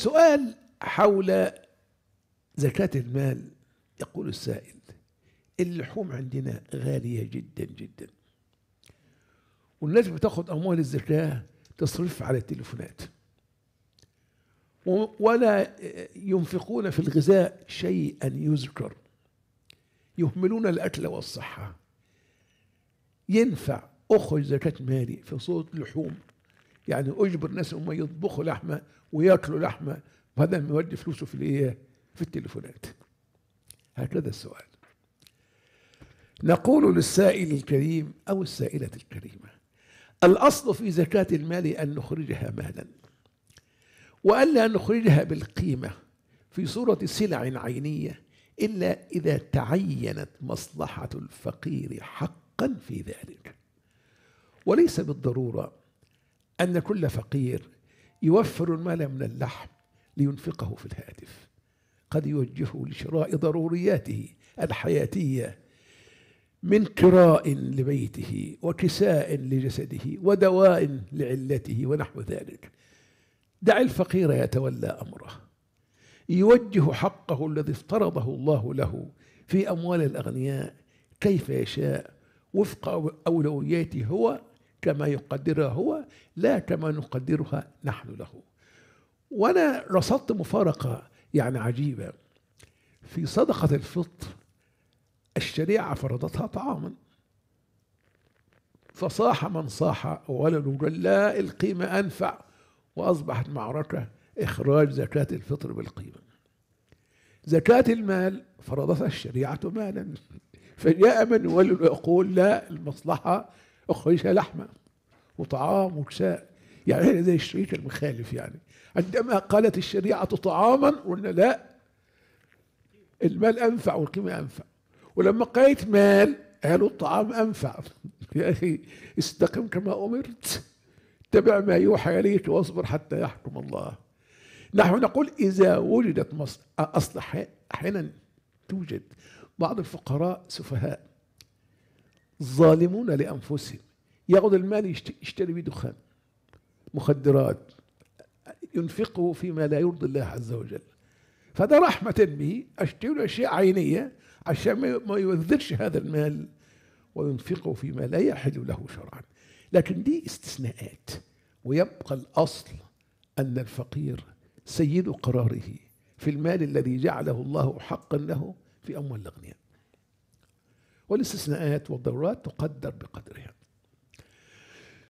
سؤال حول زكاة المال يقول السائل اللحوم عندنا غالية جدا جدا والناس بتاخد أموال الزكاة تصرف على التليفونات ولا ينفقون في الغذاء شيئا يذكر يهملون الأكل والصحة ينفع أخرج زكاة مالي في صورة لحوم يعني اجبر الناس هم يطبخوا لحمه وياكلوا لحمه وهذا يودي فلوسه في الايه؟ في التليفونات هكذا السؤال نقول للسائل الكريم او السائله الكريمه الاصل في زكاه المال ان نخرجها مالا والا نخرجها بالقيمه في صوره سلع عينيه الا اذا تعينت مصلحه الفقير حقا في ذلك وليس بالضروره أن كل فقير يوفر المال من اللحم لينفقه في الهاتف قد يوجهه لشراء ضرورياته الحياتية من كراء لبيته وكساء لجسده ودواء لعلته ونحو ذلك دع الفقير يتولى أمره يوجه حقه الذي افترضه الله له في أموال الأغنياء كيف يشاء وفق أولوياته هو كما يقدرها هو لا كما نقدرها نحن له وانا رصدت مفارقه يعني عجيبه في صدقه الفطر الشريعه فرضتها طعاما فصاح من صاح ولد لا القيمه انفع واصبحت معركه اخراج زكاه الفطر بالقيمه زكاة المال فرضتها الشريعة مالا فجاء من يولد ويقول لا المصلحة أخرجها لحمة وطعام وكساء يعني زي الشريك المخالف يعني عندما قالت الشريعة طعاما قلنا لا المال أنفع والقيمة أنفع ولما قالت مال قالوا الطعام أنفع يا أخي استقم كما أمرت اتبع ما يوحى إليك واصبر حتى يحكم الله نحن نقول إذا وجدت أصل أحيانا توجد بعض الفقراء سفهاء ظالمون لانفسهم ياخذ المال يشتري به دخان مخدرات ينفقه فيما لا يرضي الله عز وجل فده رحمة به اشتري له اشياء عينية عشان ما يوذرش هذا المال وينفقه فيما لا يحل له شرعا لكن دي استثناءات ويبقى الاصل ان الفقير سيد قراره في المال الذي جعله الله حقا له في اموال الاغنياء والاستثناءات والضرورات تقدر بقدرها